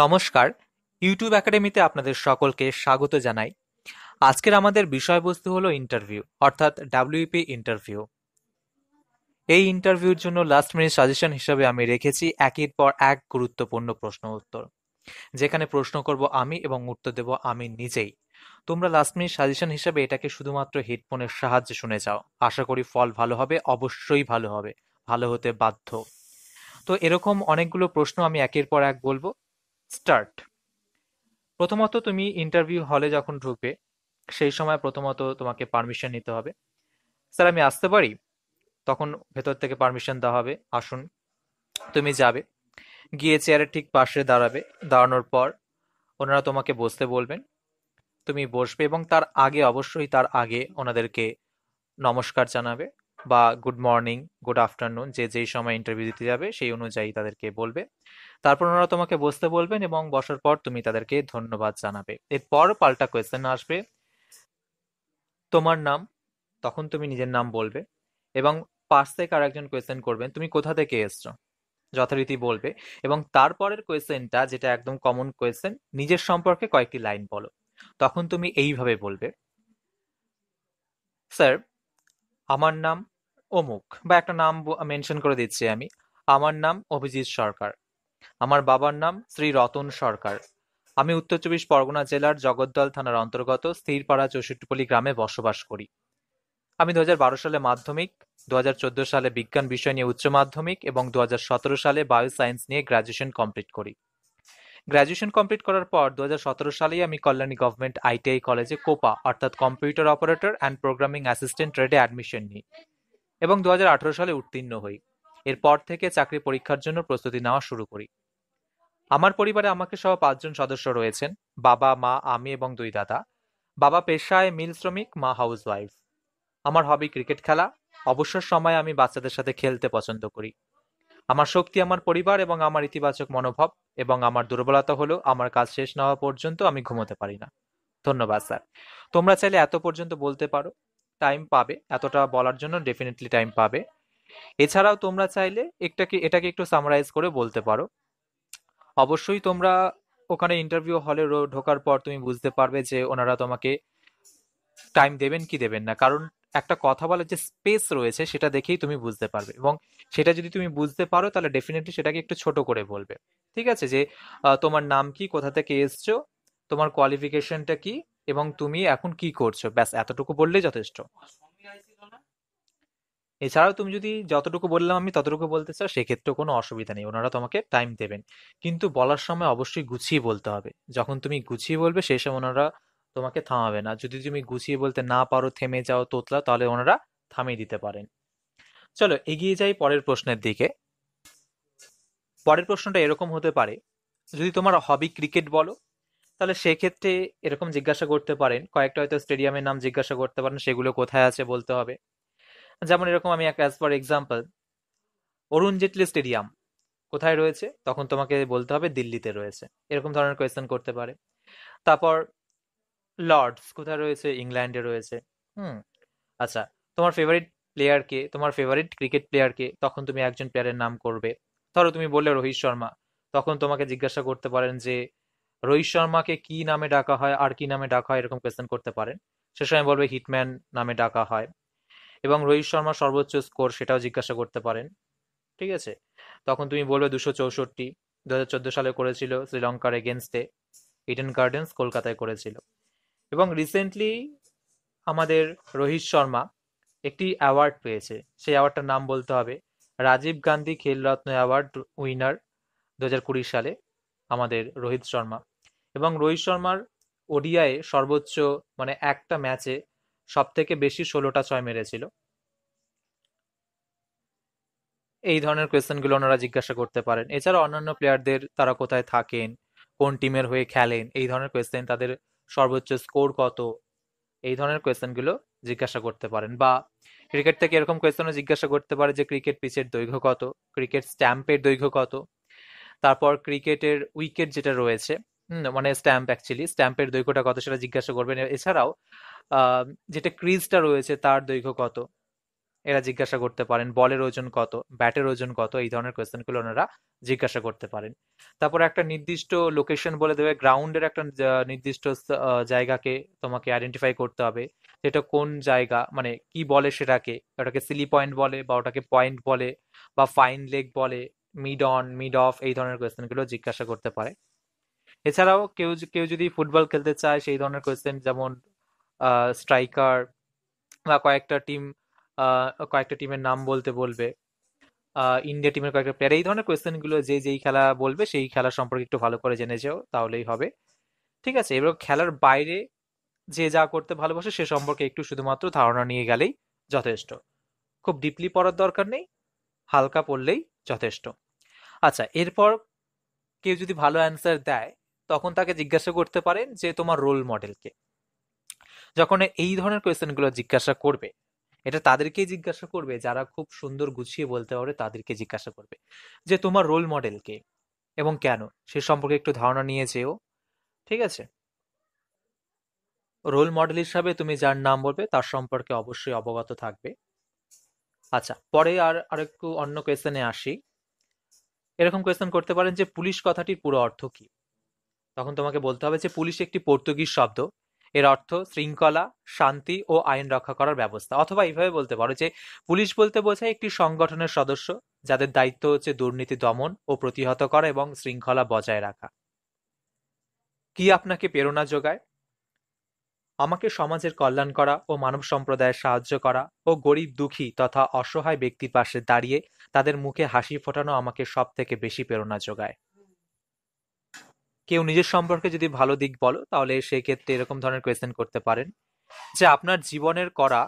নমস্কার ইউটিউব একাডেমিতে আপনাদের সকলকে স্বাগত জানাই আজকের আমাদের বিষয়বস্তু হলো ইন্টারভিউ অর্থাৎ ডাব্লিউপি ইন্টারভিউ এই ইন্টারভিউর জন্য লাস্ট মিনিট সাজেশন হিসেবে আমি রেখেছি একের পর এক গুরুত্বপূর্ণ প্রশ্ন উত্তর যেখানে প্রশ্ন করব আমি এবং উত্তর দেব আমি নিজেই তোমরা লাস্ট মিনিট সাজেশন হিসেবে এটাকে শুধুমাত্র হেডফোনের সাহায্যে শুনে যাও আশা করি ফল ভালো হবে অবশ্যই ভালো হবে ভালো হতে বাধ্য তো এরকম অনেকগুলো প্রশ্ন আমি একের পর এক বলবো স্টার্ট প্রথমত তুমি ইন্টারভিউ হলে যখন ঢুকবে সেই সময় প্রথমত তোমাকে পারমিশন নিতে হবে স্যার আমি আসতে পারি তখন ভেতর থেকে পারমিশন দেওয়া হবে আসুন তুমি যাবে গিয়ে চেয়ারের ঠিক পাশে দাঁড়াবে দাঁড়ানোর পর ওনারা তোমাকে বসতে বলবেন তুমি বসবে এবং তার আগে অবশ্যই তার আগে ওনাদেরকে নমস্কার জানাবে বা গুড মর্নিং গুড আফটারনুন যে যেই সময় ইন্টারভিউ দিতে যাবে সেই অনুযায়ী তাদেরকে বলবে তারপর ওনারা তোমাকে বসতে বলবেন এবং বসার পর তুমি তাদেরকে ধন্যবাদ জানাবে এরপর পাল্টা কোয়েশ্চেন আসবে তোমার নাম তখন তুমি নিজের নাম বলবে এবং পাশ থেকে আর একজন কোয়েশ্চেন করবেন তুমি কোথা থেকে এসছো যথারীতি বলবে এবং তারপরের কোয়েশ্চেনটা যেটা একদম কমন কোয়েশ্চেন নিজের সম্পর্কে কয়েকটি লাইন বলো তখন তুমি এইভাবে বলবে স্যার আমার নাম অমুক বা একটা নাম মেনশন করে দিচ্ছি আমি আমার নাম অভিজিৎ সরকার আমার বাবার নাম শ্রী রতন সরকার আমি উত্তর চব্বিশ পরগনা জেলার জগদ্দল থানার অন্তর্গত স্থিরপাড়া চৌষট্টিপল্লী গ্রামে বসবাস করি আমি দু সালে মাধ্যমিক দু সালে বিজ্ঞান বিষয় নিয়ে উচ্চ মাধ্যমিক এবং দু সালে বায়ো সায়েন্স নিয়ে গ্রাজুয়েশন কমপ্লিট করি গ্র্যাজুয়েশন কমপ্লিট করার পর দু সালেই আমি কল্যাণী গভর্নমেন্ট আইটিআই কলেজে কোপা অর্থাৎ computer operator and programming assistant ট্রেডে অ্যাডমিশন নিই এবং দু সালে উত্তীর্ণ হই এরপর থেকে চাকরি পরীক্ষার জন্য প্রস্তুতি নেওয়া শুরু করি আমার পরিবারে আমাকে সহ পাঁচজন সদস্য রয়েছেন বাবা মা আমি এবং দুই দাদা বাবা পেশায় মিল শ্রমিক মা হাউস ওয়াইফ আমার হবি ক্রিকেট খেলা অবসর সময় আমি বাচ্চাদের সাথে খেলতে পছন্দ করি আমার শক্তি আমার পরিবার এবং আমার ইতিবাচক মনোভাব এবং আমার দুর্বলতা হলো আমার কাজ শেষ না হওয়া পর্যন্ত আমি ঘুমোতে পারি না ধন্যবাদ স্যার তোমরা চাইলে এত পর্যন্ত বলতে পারো টাইম পাবে এতটা বলার জন্য ডেফিনেটলি টাইম পাবে এছাড়াও তোমরা চাইলে একটাকে এটাকে একটু সামারাইজ করে বলতে পারো অবশ্যই তোমরা ওখানে ইন্টারভিউ হলে ঢোকার পর তুমি বুঝতে পারবে যে ওনারা তোমাকে টাইম দেবেন কি দেবেন না কারণ একটা কথা বলার যে স্পেস রয়েছে সেটা দেখেই তুমি বুঝতে পারবে এবং সেটা যদি তুমি বুঝতে পারো তাহলে ডেফিনেটলি সেটাকে একটু ছোট করে বলবে ঠিক আছে যে তোমার নাম কি কোথা থেকে এসছো তোমার কোয়ালিফিকেশনটা কি এবং তুমি এখন কি করছো ব্যাস এতটুকু বললেই যথেষ্ট এছাড়াও তুমি যদি যতটুকু বললাম আমি ততটুকু বলতে চাও সেক্ষেত্রে কোনো অসুবিধা নেই ওনারা তোমাকে টাইম দেবেন কিন্তু বলার সময় অবশ্যই গুছিয়ে বলতে হবে যখন তুমি গুছিয়ে বলবে সেই সময় ওনারা তোমাকে থামাবে না যদি তুমি গুছিয়ে বলতে না পারো থেমে যাও তোতলা তাহলে ওনারা থামিয়ে দিতে পারেন চলো এগিয়ে যাই পরের প্রশ্নের দিকে পরের প্রশ্নটা এরকম হতে পারে যদি তোমার হবি ক্রিকেট বলো তাহলে সেক্ষেত্রে এরকম জিজ্ঞাসা করতে পারেন কয়েকটা হয়তো স্টেডিয়ামের নাম জিজ্ঞাসা করতে পারেন সেগুলো কোথায় আছে বলতে হবে যেমন এরকম আমি এক as for example Arun Jaitley stadium কোথায় রয়েছে তখন তোমাকে বলতে হবে দিল্লিতে রয়েছে এরকম ধরনের কোয়েশ্চেন করতে পারে তারপর লর্ডস কোথায় রয়েছে ইংল্যান্ডে রয়েছে হুম আচ্ছা তোমার ফেভারিট প্লেয়ার কে তোমার ফেভারিট ক্রিকেট প্লেয়ার কে তখন তুমি একজন প্লেয়ারের নাম করবে ধরো তুমি বললে রোহিত শর্মা তখন তোমাকে জিজ্ঞাসা করতে পারেন যে রোহিত শর্মাকে কি নামে ডাকা হয় আর কি নামে ডাকা হয় এরকম কোয়েশ্চেন করতে পারেন সে সময় বলবে হিটম্যান নামে ডাকা হয় এবং রোহিত শর্মার সর্বোচ্চ স্কোর সেটাও জিজ্ঞাসা করতে পারেন ঠিক আছে তখন তুমি বলবে দুশো চৌষট্টি দু সালে করেছিল শ্রীলঙ্কার এগেনস্টে ইডেন গার্ডেন্স কলকাতায় করেছিল এবং রিসেন্টলি আমাদের রোহিত শর্মা একটি অ্যাওয়ার্ড পেয়েছে সেই অ্যাওয়ার্ডটার নাম বলতে হবে রাজীব গান্ধী খেলরত্ন অ্যাওয়ার্ড উইনার দু হাজার কুড়ি সালে আমাদের রোহিত শর্মা এবং রোহিত শর্মার ওডিআই সর্বোচ্চ মানে একটা ম্যাচে সব থেকে বেশি ষোলোটা ছয় মেরেছিল এই ধরনের কোয়েশ্চেনগুলো ওনারা জিজ্ঞাসা করতে পারেন এছাড়া অন্যান্য প্লেয়ারদের তারা কোথায় থাকেন কোন টিমের হয়ে খেলেন এই ধরনের কোয়েশ্চেন তাদের সর্বোচ্চ স্কোর কত এই ধরনের কোয়েশনগুলো জিজ্ঞাসা করতে পারেন বা ক্রিকেট থেকে এরকম কোয়েশনও জিজ্ঞাসা করতে পারে যে ক্রিকেট পিচের দৈর্ঘ্য কত ক্রিকেট স্ট্যাম্পের দৈর্ঘ্য কত তারপর ক্রিকেটের উইকেট যেটা রয়েছে মানে স্ট্যাম্প অ্যাকচুয়ালি স্ট্যাম্পের দৈর্ঘ্যটা কত সেটা জিজ্ঞাসা করবেন এছাড়াও যেটা ক্রিজটা রয়েছে তার দৈর্ঘ্য কত এরা জিজ্ঞাসা করতে পারেন বলের ওজন কত ব্যাটের ওজন কত এই ধরনের কোয়েশ্চেনগুলো ওনারা জিজ্ঞাসা করতে পারেন তারপর একটা নির্দিষ্ট লোকেশন বলে দেবে গ্রাউন্ডের একটা নির্দিষ্ট জায়গাকে তোমাকে আইডেন্টিফাই করতে হবে সেটা কোন জায়গা মানে কি বলে সেটাকে ওটাকে সিলি পয়েন্ট বলে বা ওটাকে পয়েন্ট বলে বা ফাইন লেগ বলে মিড অন মিড অফ এই ধরনের কোয়েশ্চেনগুলো জিজ্ঞাসা করতে পারে এছাড়াও কেউ কেউ যদি ফুটবল খেলতে চায় সেই ধরনের কোয়েশ্চেন যেমন স্ট্রাইকার বা কয়েকটা টিম কয়েকটা টিমের নাম বলতে বলবে ইন্ডিয়া টিমের কয়েকটা প্লেয়ার এই ধরনের কোয়েশ্চেনগুলো যে যেই খেলা বলবে সেই খেলা সম্পর্কে একটু ভালো করে জেনে যাও তাহলেই হবে ঠিক আছে এবার খেলার বাইরে যে যা করতে ভালোবাসে সে সম্পর্কে একটু শুধুমাত্র ধারণা নিয়ে গেলেই যথেষ্ট খুব ডিপলি পড়ার দরকার নেই হালকা পড়লেই যথেষ্ট আচ্ছা এরপর কেউ যদি ভালো অ্যান্সার দেয় তখন তাকে জিজ্ঞাসা করতে পারেন যে তোমার রোল মডেলকে যখন এই ধরনের কোয়েশ্চেনগুলো জিজ্ঞাসা করবে এটা তাদেরকেই জিজ্ঞাসা করবে যারা খুব সুন্দর গুছিয়ে বলতে পারবে তাদেরকে জিজ্ঞাসা করবে যে তোমার রোল মডেল কে এবং কেন সে সম্পর্কে একটু ধারণা নিয়ে যেও ঠিক আছে রোল মডেল হিসাবে তুমি যার নাম বলবে তার সম্পর্কে অবশ্যই অবগত থাকবে আচ্ছা পরে আর আরেকটু অন্য কোয়েশনে আসি এরকম কোয়েশন করতে পারেন যে পুলিশ কথাটির পুরো অর্থ কি তখন তোমাকে বলতে হবে যে পুলিশ একটি পর্তুগিজ শব্দ এর অর্থ শৃঙ্খলা শান্তি ও আইন রক্ষা করার ব্যবস্থা অথবা এইভাবে বলতে পারো যে পুলিশ বলতে বোঝায় একটি সংগঠনের সদস্য যাদের দায়িত্ব হচ্ছে দুর্নীতি দমন ও প্রতিহত করা এবং শৃঙ্খলা বজায় রাখা কি আপনাকে প্রেরণা যোগায় আমাকে সমাজের কল্যাণ করা ও মানব সম্প্রদায়ের সাহায্য করা ও গরিব দুঃখী তথা অসহায় ব্যক্তির পাশে দাঁড়িয়ে তাদের মুখে হাসি ফোটানো আমাকে সব থেকে বেশি প্রেরণা যোগায় কেউ নিজের সম্পর্কে যদি ভালো দিক বলো তাহলে সেই ক্ষেত্রে এরকম ধরনের কোয়েশ্চেন করতে পারেন যে আপনার জীবনের করা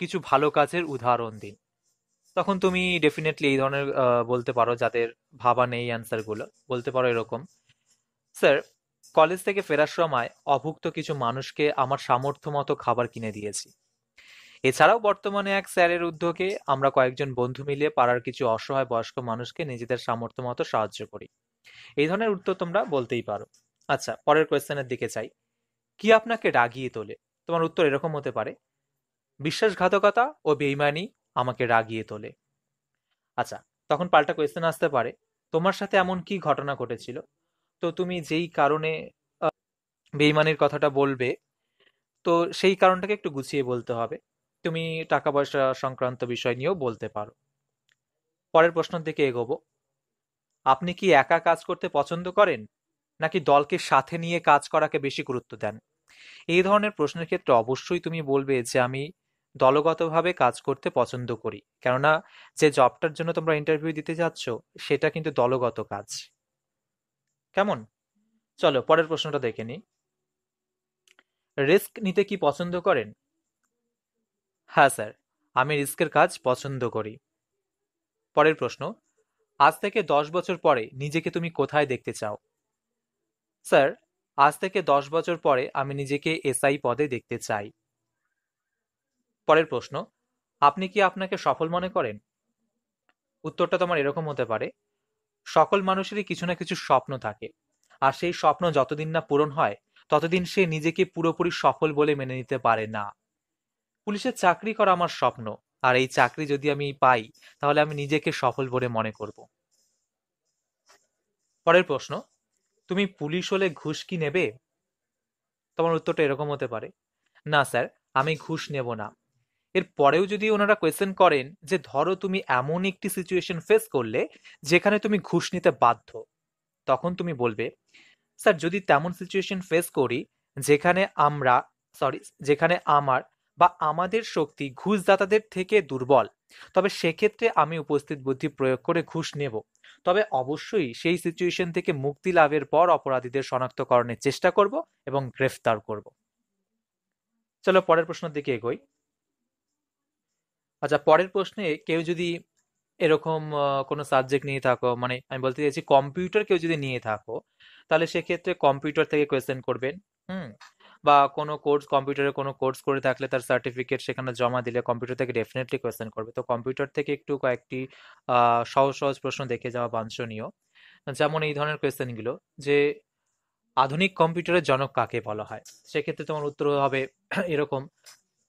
কিছু ভালো কাজের উদাহরণ দিন তখন তুমি ডেফিনেটলি এই ধরনের বলতে পারো যাদের ভাবা নেই অ্যান্সারগুলো বলতে পারো এরকম স্যার কলেজ থেকে ফেরার সময় অভুক্ত কিছু মানুষকে আমার সামর্থ্য মতো খাবার কিনে দিয়েছি এছাড়াও বর্তমানে এক স্যারের উদ্যোগে আমরা কয়েকজন বন্ধু মিলে পাড়ার কিছু অসহায় বয়স্ক মানুষকে নিজেদের সামর্থ্য মতো সাহায্য করি এই ধরনের উত্তর তোমরা বলতেই পারো আচ্ছা পরের কোয়েশ্চেনের দিকে চাই কি আপনাকে রাগিয়ে তোলে তোমার উত্তর এরকম হতে পারে বিশ্বাসঘাতকতা ও বেইমানি আমাকে রাগিয়ে তোলে আচ্ছা তখন পাল্টা কোয়েশ্চেন আসতে পারে তোমার সাথে এমন কি ঘটনা ঘটেছিল তো তুমি যেই কারণে বেইমানির কথাটা বলবে তো সেই কারণটাকে একটু গুছিয়ে বলতে হবে তুমি টাকা পয়সা সংক্রান্ত বিষয় নিয়েও বলতে পারো পরের প্রশ্নের দিকে এগোবো আপনি কি একা কাজ করতে পছন্দ করেন নাকি দলকে সাথে নিয়ে কাজ করাকে বেশি গুরুত্ব দেন এই ধরনের প্রশ্নের ক্ষেত্রে অবশ্যই তুমি বলবে যে আমি দলগতভাবে কাজ করতে পছন্দ করি কেননা যে জবটার জন্য তোমরা ইন্টারভিউ দিতে যাচ্ছ সেটা কিন্তু দলগত কাজ কেমন চলো পরের প্রশ্নটা দেখে নিই রিস্ক নিতে কি পছন্দ করেন হ্যাঁ স্যার আমি রিস্কের কাজ পছন্দ করি পরের প্রশ্ন আজ থেকে দশ বছর পরে নিজেকে তুমি কোথায় দেখতে চাও স্যার আজ থেকে দশ বছর পরে আমি নিজেকে এসআই পদে দেখতে চাই পরের প্রশ্ন আপনি কি আপনাকে সফল মনে করেন উত্তরটা তোমার এরকম হতে পারে সকল মানুষেরই কিছু না কিছু স্বপ্ন থাকে আর সেই স্বপ্ন যতদিন না পূরণ হয় ততদিন সে নিজেকে পুরোপুরি সফল বলে মেনে নিতে পারে না পুলিশের চাকরি করা আমার স্বপ্ন আর এই চাকরি যদি আমি পাই তাহলে আমি নিজেকে সফল বলে মনে করব পরের প্রশ্ন তুমি পুলিশ হলে ঘুষ কি নেবে তোমার উত্তরটা এরকম হতে পারে না স্যার আমি ঘুষ নেব না এর পরেও যদি ওনারা কোয়েশ্চেন করেন যে ধরো তুমি এমন একটি সিচুয়েশন ফেস করলে যেখানে তুমি ঘুষ নিতে বাধ্য তখন তুমি বলবে স্যার যদি তেমন সিচুয়েশন ফেস করি যেখানে আমরা সরি যেখানে আমার বা আমাদের শক্তি ঘুষদাতাদের থেকে দুর্বল তবে সেক্ষেত্রে আমি উপস্থিত বুদ্ধি প্রয়োগ করে ঘুষ নেব তবে অবশ্যই সেই সিচুয়েশন থেকে মুক্তি লাভের পর অপরাধীদের শনাক্তকরণের চেষ্টা করব এবং গ্রেফতার করব চলো পরের প্রশ্নের দিকে এগোই আচ্ছা পরের প্রশ্নে কেউ যদি এরকম কোনো সাবজেক্ট নিয়ে থাকো মানে আমি বলতে চাইছি কম্পিউটার কেউ যদি নিয়ে থাকো তাহলে সেক্ষেত্রে কম্পিউটার থেকে কোয়েশ্চেন করবেন হুম বা কোনো কোর্স কম্পিউটারে কোনো কোর্স করে থাকলে তার সার্টিফিকেট সেখানে জমা দিলে কম্পিউটার থেকে ডেফিনেটলি কোয়েশ্চেন করবে তো কম্পিউটার থেকে একটু কয়েকটি সহজ সহজ প্রশ্ন দেখে যাওয়া বাঞ্ছনীয় যেমন এই ধরনের কোয়েশ্চেনগুলো যে আধুনিক কম্পিউটারের জনক কাকে বলা হয় সেক্ষেত্রে তোমার উত্তর হবে এরকম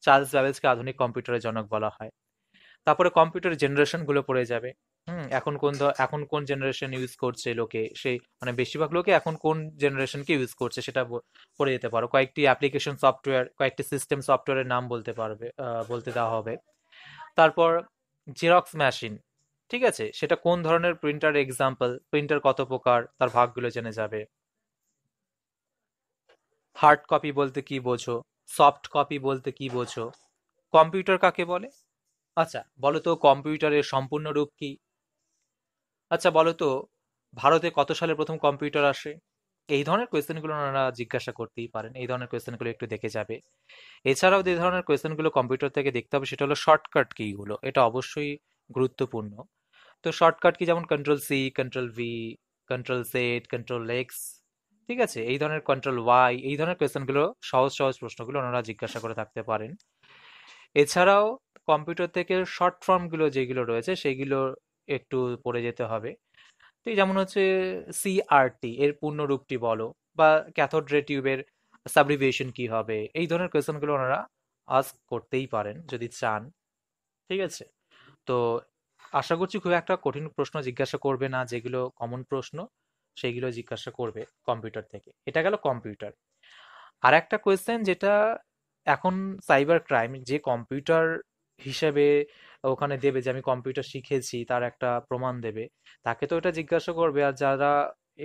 চার্লস ব্যাবেজকে আধুনিক কম্পিউটারের জনক বলা হয় তারপরে কম্পিউটার জেনারেশনগুলো পড়ে যাবে হুম এখন কোন এখন কোন জেনারেশন ইউজ করছে লোকে সেই মানে বেশিরভাগ লোকে এখন কোন জেনারেশনকে ইউজ করছে সেটা পড়ে যেতে পারো কয়েকটি অ্যাপ্লিকেশন সফটওয়্যার কয়েকটি সিস্টেম সফটওয়্যারের নাম বলতে পারবে বলতে দেওয়া হবে তারপর জেরক্স মেশিন ঠিক আছে সেটা কোন ধরনের প্রিন্টার এক্সাম্পল প্রিন্টার কত প্রকার তার ভাগগুলো জেনে যাবে হার্ড কপি বলতে কি বোঝো সফট কপি বলতে কি বোঝো কম্পিউটার কাকে বলে আচ্ছা বলো তো কম্পিউটারের সম্পূর্ণ রূপ কি আচ্ছা বলতো ভারতে কত সালে প্রথম কম্পিউটার আসে এই ধরনের কোয়েশ্চেনগুলো ওনারা জিজ্ঞাসা করতেই পারেন এই ধরনের কোয়েশ্চেনগুলো একটু দেখে যাবে এছাড়াও যে ধরনের কোয়েশ্চেনগুলো কম্পিউটার থেকে দেখতে হবে সেটা হলো শর্টকাট কিগুলো এটা অবশ্যই গুরুত্বপূর্ণ তো শর্টকাট কি যেমন control C control V control set control X ঠিক আছে এই ধরনের কন্ট্রোল ওয়াই এই ধরনের কোয়েশ্চেনগুলো সহজ সহজ প্রশ্নগুলো ওনারা জিজ্ঞাসা করে থাকতে পারেন এছাড়াও কম্পিউটার থেকে শর্ট ফর্মগুলো যেগুলো রয়েছে সেগুলো একটু পড়ে যেতে হবে তো যেমন হচ্ছে সিআরটি এর পূর্ণরূপটি বলো বা ক্যাথোড রে টিউবের সাবরিভিয়েশন কি হবে এই ধরনের কোয়েশনগুলো ওনারা আস্ক করতেই পারেন যদি চান ঠিক আছে তো আশা করছি খুব একটা কঠিন প্রশ্ন জিজ্ঞাসা করবে না যেগুলো কমন প্রশ্ন সেইগুলো জিজ্ঞাসা করবে কম্পিউটার থেকে এটা গেল কম্পিউটার আর একটা কোয়েশ্চেন যেটা এখন সাইবার ক্রাইম যে কম্পিউটার হিসেবে ওখানে দেবে যে আমি কম্পিউটার শিখেছি তার একটা প্রমাণ দেবে তাকে তো এটা জিজ্ঞাসা করবে আর যারা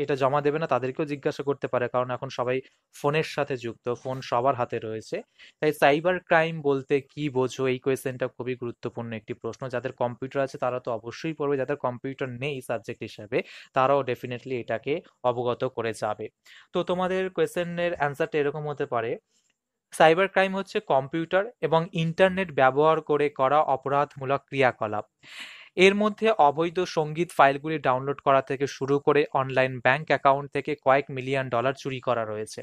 এটা জমা দেবে না তাদেরকেও জিজ্ঞাসা করতে পারে কারণ এখন সবাই ফোনের সাথে যুক্ত ফোন সবার হাতে রয়েছে তাই সাইবার ক্রাইম বলতে কি বোঝো এই কোয়েশ্চেনটা খুবই গুরুত্বপূর্ণ একটি প্রশ্ন যাদের কম্পিউটার আছে তারা তো অবশ্যই পড়বে যাদের কম্পিউটার নেই সাবজেক্ট হিসাবে তারাও ডেফিনেটলি এটাকে অবগত করে যাবে তো তোমাদের কোয়েশ্চেনের অ্যান্সারটা এরকম হতে পারে সাইবার ক্রাইম হচ্ছে কম্পিউটার এবং ইন্টারনেট ব্যবহার করে করা অপরাধমূলক ক্রিয়াকলাপ এর মধ্যে অবৈধ সঙ্গীত ফাইলগুলি ডাউনলোড করা থেকে শুরু করে অনলাইন ব্যাংক অ্যাকাউন্ট থেকে কয়েক মিলিয়ন ডলার চুরি করা রয়েছে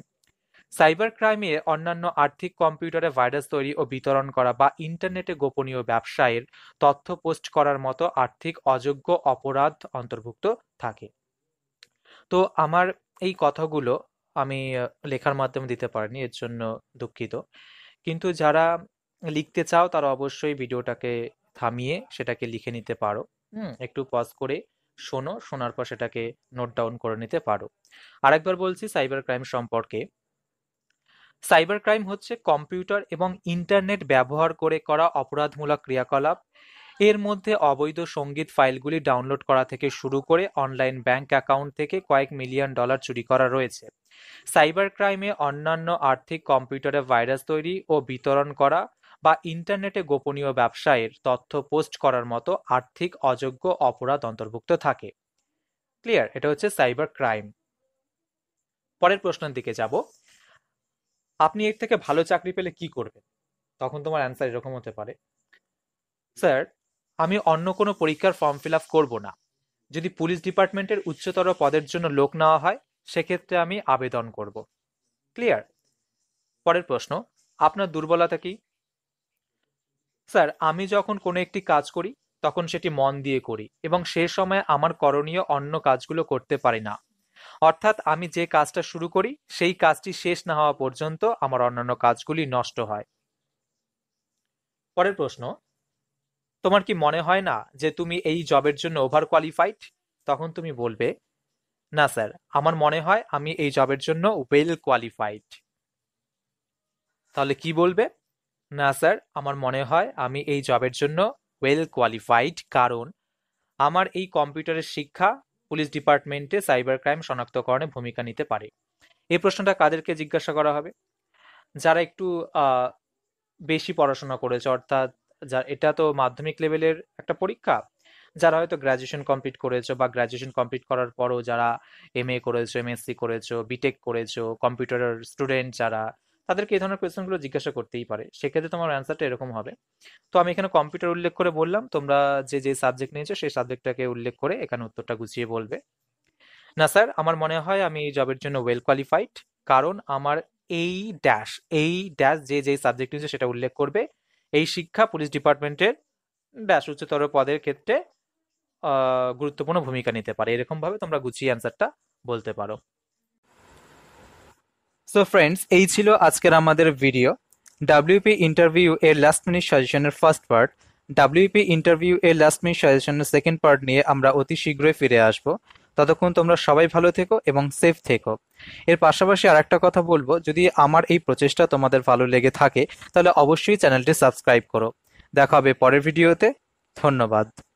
সাইবার ক্রাইমে অন্যান্য আর্থিক কম্পিউটারে ভাইরাস তৈরি ও বিতরণ করা বা ইন্টারনেটে গোপনীয় ব্যবসায়ের তথ্য পোস্ট করার মতো আর্থিক অযোগ্য অপরাধ অন্তর্ভুক্ত থাকে তো আমার এই কথাগুলো আমি লেখার মাধ্যমে দিতে পারিনি এর জন্য দুঃখিত কিন্তু যারা লিখতে চাও তারা অবশ্যই ভিডিওটাকে থামিয়ে সেটাকে লিখে নিতে পারো হুম একটু পজ করে শোনো শোনার পর সেটাকে নোট ডাউন করে নিতে পারো আরেকবার বলছি সাইবার ক্রাইম সম্পর্কে সাইবার ক্রাইম হচ্ছে কম্পিউটার এবং ইন্টারনেট ব্যবহার করে করা অপরাধমূলক ক্রিয়াকলাপ এর মধ্যে অবৈধ সঙ্গীত ফাইলগুলি ডাউনলোড করা থেকে শুরু করে অনলাইন ব্যাংক অ্যাকাউন্ট থেকে কয়েক মিলিয়ন ডলার চুরি করা রয়েছে সাইবার ক্রাইমে অন্যান্য আর্থিক কম্পিউটারে ভাইরাস তৈরি ও বিতরণ করা বা ইন্টারনেটে গোপনীয় ব্যবসায়ের তথ্য পোস্ট করার মতো আর্থিক অযোগ্য অপরাধ অন্তর্ভুক্ত থাকে ক্লিয়ার এটা হচ্ছে সাইবার ক্রাইম পরের প্রশ্নের দিকে যাব আপনি এর থেকে ভালো চাকরি পেলে কি করবেন তখন তোমার অ্যান্সার এরকম হতে পারে স্যার আমি অন্য কোনো পরীক্ষার ফর্ম ফিল আপ করবো না যদি পুলিশ ডিপার্টমেন্টের উচ্চতর পদের জন্য লোক নেওয়া হয় সেক্ষেত্রে আমি আবেদন করব ক্লিয়ার পরের প্রশ্ন আপনার দুর্বলতা কি স্যার আমি যখন কোনো একটি কাজ করি তখন সেটি মন দিয়ে করি এবং সে সময় আমার করণীয় অন্য কাজগুলো করতে পারি না অর্থাৎ আমি যে কাজটা শুরু করি সেই কাজটি শেষ না হওয়া পর্যন্ত আমার অন্যান্য কাজগুলি নষ্ট হয় পরের প্রশ্ন তোমার কি মনে হয় না যে তুমি এই জবের জন্য ওভার কোয়ালিফাইড তখন তুমি বলবে না স্যার, আমার মনে হয় আমি এই জবের জন্য ওয়েল কোয়ালিফাইড। তাহলে কি বলবে? না স্যার, আমার মনে হয় আমি এই জবের জন্য ওয়েল কোয়ালিফাইড কারণ আমার এই কম্পিউটারের শিক্ষা পুলিশ ডিপার্টমেন্টে সাইবার ক্রাইম শনাক্তকরণে ভূমিকা নিতে পারে। এই প্রশ্নটা কাদেরকে জিজ্ঞাসা করা হবে? যারা একটু বেশি পড়াশোনা করেছে অর্থাৎ যা এটা তো মাধ্যমিক লেভেলের একটা পরীক্ষা যারা হয়তো গ্রাজুয়েশন কমপ্লিট করেছো বা গ্রাজুয়েশন কমপ্লিট করার পরও যারা এম এ করেছো এমএসসি করেছো বিটেক করেছো কম্পিউটারের স্টুডেন্ট যারা তাদেরকে এই ধরনের কোয়েশনগুলো জিজ্ঞাসা করতেই পারে সেক্ষেত্রে তোমার অ্যান্সারটা এরকম হবে তো আমি এখানে কম্পিউটার উল্লেখ করে বললাম তোমরা যে যে সাবজেক্ট নিয়েছো সেই সাবজেক্টটাকে উল্লেখ করে এখানে উত্তরটা গুছিয়ে বলবে না স্যার আমার মনে হয় আমি এই জবের জন্য ওয়েল কোয়ালিফাইড কারণ আমার এই ড্যাশ এই ড্যাশ যে যে সাবজেক্ট নিয়েছে সেটা উল্লেখ করবে এই শিক্ষা পুলিশ ডিপার্টমেন্টের ড্যাশ উচ্চতর পদের ক্ষেত্রে গুরুত্বপূর্ণ ভূমিকা নিতে পারে এরকমভাবে তোমরা গুছিয়ে অ্যান্সারটা বলতে পারো সো ফ্রেন্ডস এই ছিল আজকের আমাদের ভিডিও ডাব্লিউপি ইন্টারভিউ এর লাস্ট মিনিট সাজেশনের ফার্স্ট পার্ট ডাব্লিউপি ইন্টারভিউ এর লাস্ট মিনিট সাজেশনের সেকেন্ড পার্ট নিয়ে আমরা অতি শীঘ্রই ফিরে আসব ততক্ষণ তোমরা সবাই ভালো থেকো এবং সেফ থেকো এর পাশাপাশি আর একটা কথা বলবো যদি আমার এই প্রচেষ্টা তোমাদের ভালো লেগে থাকে তাহলে অবশ্যই চ্যানেলটি সাবস্ক্রাইব করো দেখা হবে পরের ভিডিওতে ধন্যবাদ